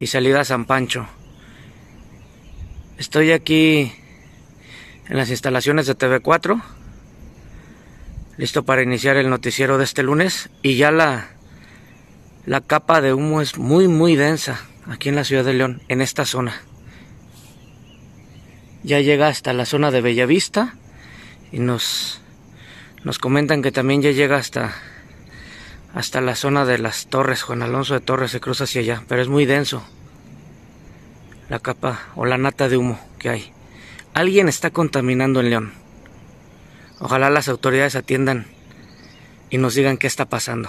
y salida a San Pancho. Estoy aquí en las instalaciones de TV4, listo para iniciar el noticiero de este lunes y ya la, la capa de humo es muy muy densa aquí en la ciudad de León, en esta zona. Ya llega hasta la zona de Bellavista y nos, nos comentan que también ya llega hasta hasta la zona de las torres. Juan Alonso de Torres se cruza hacia allá, pero es muy denso la capa o la nata de humo que hay. Alguien está contaminando en León. Ojalá las autoridades atiendan y nos digan qué está pasando.